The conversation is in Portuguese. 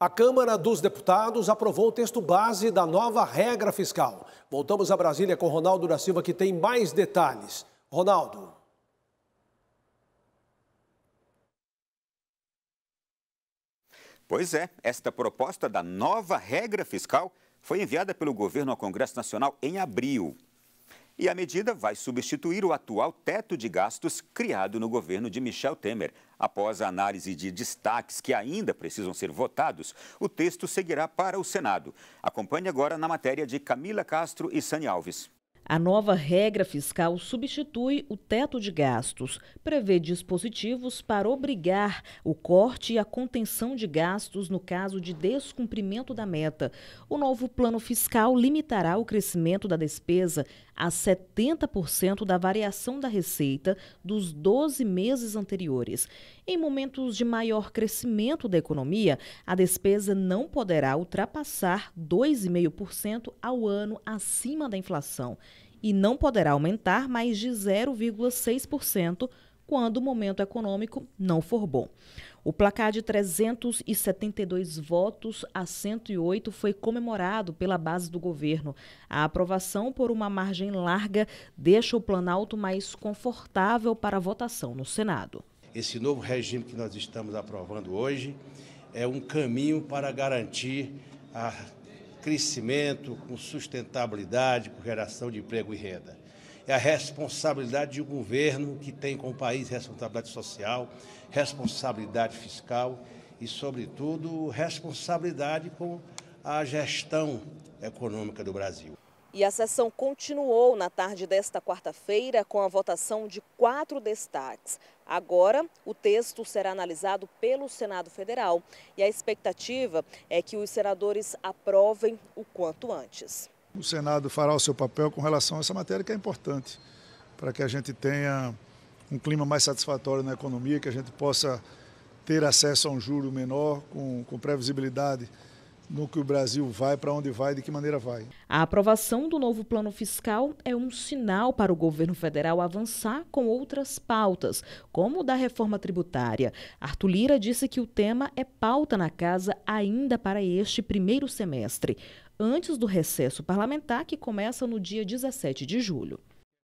A Câmara dos Deputados aprovou o texto base da nova regra fiscal. Voltamos a Brasília com Ronaldo da Silva, que tem mais detalhes. Ronaldo. Pois é, esta proposta da nova regra fiscal foi enviada pelo governo ao Congresso Nacional em abril. E a medida vai substituir o atual teto de gastos criado no governo de Michel Temer. Após a análise de destaques que ainda precisam ser votados, o texto seguirá para o Senado. Acompanhe agora na matéria de Camila Castro e Sani Alves. A nova regra fiscal substitui o teto de gastos, prevê dispositivos para obrigar o corte e a contenção de gastos no caso de descumprimento da meta. O novo plano fiscal limitará o crescimento da despesa a 70% da variação da receita dos 12 meses anteriores. Em momentos de maior crescimento da economia, a despesa não poderá ultrapassar 2,5% ao ano acima da inflação e não poderá aumentar mais de 0,6% quando o momento econômico não for bom. O placar de 372 votos a 108 foi comemorado pela base do governo. A aprovação por uma margem larga deixa o Planalto mais confortável para a votação no Senado. Esse novo regime que nós estamos aprovando hoje é um caminho para garantir a crescimento, com sustentabilidade, com geração de emprego e renda. É a responsabilidade de um governo que tem com o país responsabilidade social, responsabilidade fiscal e, sobretudo, responsabilidade com a gestão econômica do Brasil. E a sessão continuou na tarde desta quarta-feira com a votação de quatro destaques. Agora, o texto será analisado pelo Senado Federal e a expectativa é que os senadores aprovem o quanto antes. O Senado fará o seu papel com relação a essa matéria que é importante para que a gente tenha um clima mais satisfatório na economia, que a gente possa ter acesso a um juro menor, com, com previsibilidade no que o Brasil vai, para onde vai, de que maneira vai. A aprovação do novo plano fiscal é um sinal para o governo federal avançar com outras pautas, como o da reforma tributária. Arthur Lira disse que o tema é pauta na casa ainda para este primeiro semestre, antes do recesso parlamentar que começa no dia 17 de julho.